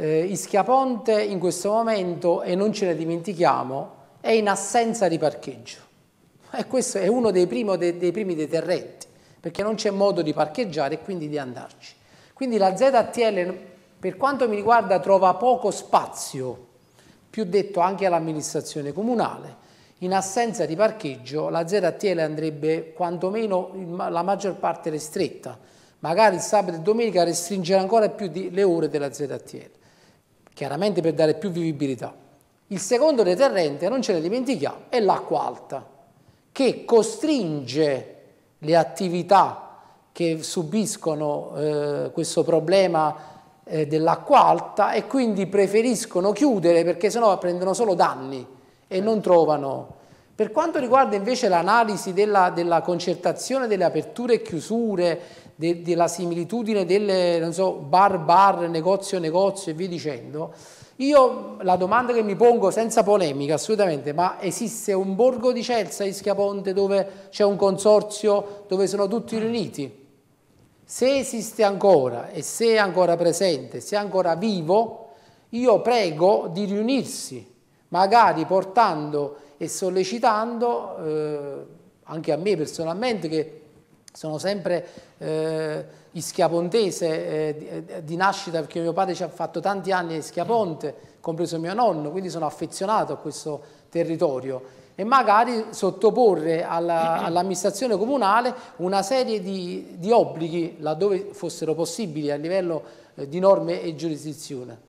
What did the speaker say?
Eh, Ischiaponte in questo momento, e non ce ne dimentichiamo, è in assenza di parcheggio. E questo è uno dei, primo, dei, dei primi deterrenti, perché non c'è modo di parcheggiare e quindi di andarci. Quindi la ZTL, per quanto mi riguarda, trova poco spazio, più detto anche all'amministrazione comunale. In assenza di parcheggio la ZTL andrebbe quantomeno la maggior parte restretta, magari il sabato e domenica restringere ancora più le ore della ZTL chiaramente per dare più vivibilità. Il secondo deterrente, non ce ne dimentichiamo, è l'acqua alta, che costringe le attività che subiscono eh, questo problema eh, dell'acqua alta e quindi preferiscono chiudere perché sennò prendono solo danni e non trovano. Per quanto riguarda invece l'analisi della, della concertazione delle aperture e chiusure, de, della similitudine delle, non so, bar bar, negozio negozio e via dicendo, io la domanda che mi pongo senza polemica assolutamente, ma esiste un borgo di Celsa a Ischiaponte dove c'è un consorzio dove sono tutti riuniti? Se esiste ancora e se è ancora presente, se è ancora vivo, io prego di riunirsi, magari portando e sollecitando eh, anche a me personalmente che sono sempre eh, ischiapontese eh, di nascita perché mio padre ci ha fatto tanti anni a Ischiaponte, compreso mio nonno, quindi sono affezionato a questo territorio e magari sottoporre all'amministrazione all comunale una serie di, di, obblighi laddove fossero possibili a livello eh, di norme e giurisdizione.